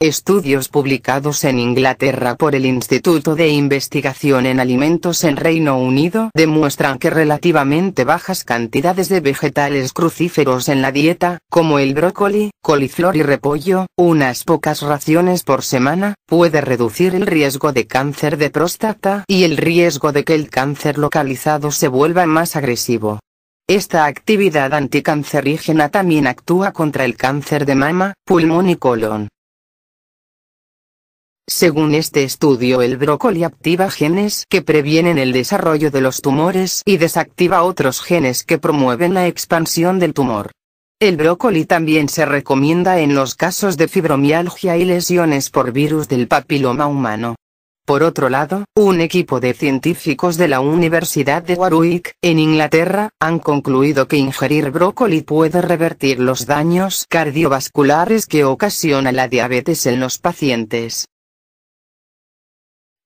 Estudios publicados en Inglaterra por el Instituto de Investigación en Alimentos en Reino Unido demuestran que relativamente bajas cantidades de vegetales crucíferos en la dieta, como el brócoli, coliflor y repollo, unas pocas raciones por semana, puede reducir el riesgo de cáncer de próstata y el riesgo de que el cáncer localizado se vuelva más agresivo. Esta actividad anticancerígena también actúa contra el cáncer de mama, pulmón y colon. Según este estudio el brócoli activa genes que previenen el desarrollo de los tumores y desactiva otros genes que promueven la expansión del tumor. El brócoli también se recomienda en los casos de fibromialgia y lesiones por virus del papiloma humano. Por otro lado, un equipo de científicos de la Universidad de Warwick, en Inglaterra, han concluido que ingerir brócoli puede revertir los daños cardiovasculares que ocasiona la diabetes en los pacientes.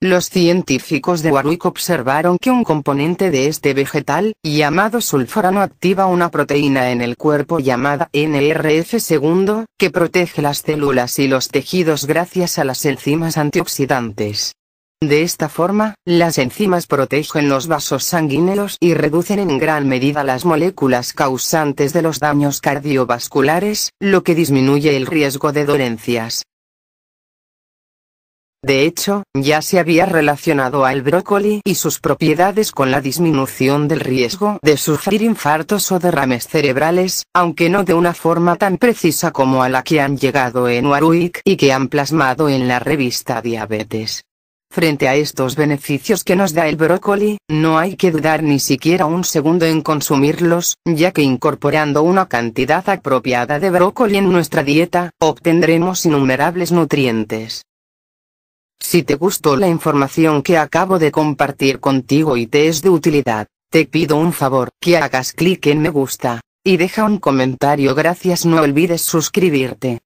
Los científicos de Warwick observaron que un componente de este vegetal, llamado sulforano, activa una proteína en el cuerpo llamada NRF2, que protege las células y los tejidos gracias a las enzimas antioxidantes. De esta forma, las enzimas protegen los vasos sanguíneos y reducen en gran medida las moléculas causantes de los daños cardiovasculares, lo que disminuye el riesgo de dolencias. De hecho, ya se había relacionado al brócoli y sus propiedades con la disminución del riesgo de sufrir infartos o derrames cerebrales, aunque no de una forma tan precisa como a la que han llegado en Warwick y que han plasmado en la revista Diabetes. Frente a estos beneficios que nos da el brócoli, no hay que dudar ni siquiera un segundo en consumirlos, ya que incorporando una cantidad apropiada de brócoli en nuestra dieta, obtendremos innumerables nutrientes. Si te gustó la información que acabo de compartir contigo y te es de utilidad, te pido un favor, que hagas clic en me gusta, y deja un comentario. Gracias, no olvides suscribirte.